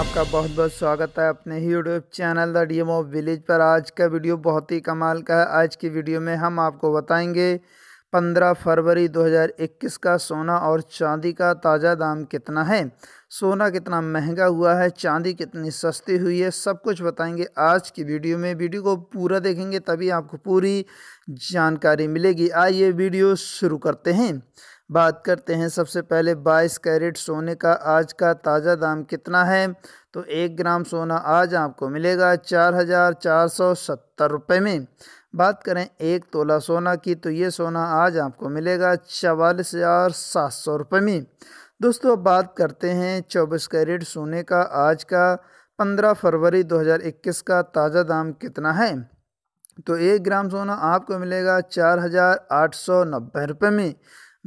आपका बहुत बहुत स्वागत है अपने ही YouTube channel the D M of village पर आज का वीडियो बहुत ही कमाल का है आज की वीडियो में हम आपको बताएंगे 15 फरवरी 2021 का सोना और चांदी का ताज़ा दाम कितना है सोना कितना महंगा हुआ है चांदी कितनी सस्ती हुई है सब कुछ बताएंगे आज की वीडियो में वीडियो को पूरा देखेंगे तभी आपको पूरी जानकारी मिलेगी आइए वीडियो शुरू करते हैं बात करते हैं सबसे पहले 22 कैरेट सोने का आज का ताज़ा दाम कितना है तो एक ग्राम सोना आज आपको मिलेगा चार हज़ार चार सौ सत्तर रुपये में बात करें एक तोला सोना की तो ये सोना आज आपको मिलेगा चवालीस हज़ार सात सौ रुपये में दोस्तों अब बात करते हैं चौबीस कैरेट सोने का आज का पंद्रह फरवरी 2021 का ताज़ा दाम कितना है तो एक ग्राम सोना आपको मिलेगा चार हज़ार आठ सौ नब्बे रुपये में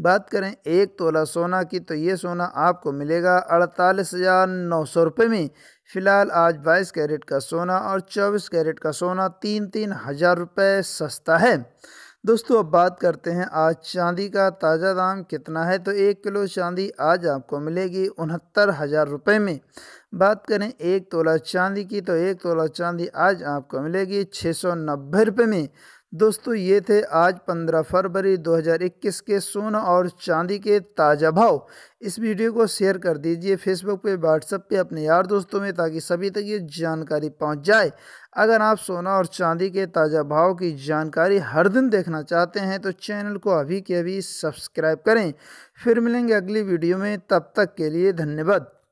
बात करें एक तोला सोना की तो ये सोना आपको मिलेगा अड़तालीस हज़ार नौ सौ रुपये में फ़िलहाल आज बाईस कैरेट का सोना और चौबीस कैरेट का सोना तीन तीन हज़ार रुपये सस्ता है दोस्तों अब बात करते हैं आज चांदी का ताज़ा दाम कितना है तो एक किलो चांदी आज आपको मिलेगी उनहत्तर हज़ार रुपये में बात करें एक तोला चांदी की तो एक तोला चांदी आज आपको मिलेगी छः सौ नब्बे रुपये में दोस्तों ये थे आज 15 फरवरी 2021 के सोना और चांदी के ताज़ा भाव इस वीडियो को शेयर कर दीजिए फेसबुक पे व्हाट्सएप पे अपने यार दोस्तों में ताकि सभी तक ये जानकारी पहुंच जाए अगर आप सोना और चांदी के ताज़ा भाव की जानकारी हर दिन देखना चाहते हैं तो चैनल को अभी के अभी सब्सक्राइब करें फिर मिलेंगे अगली वीडियो में तब तक के लिए धन्यवाद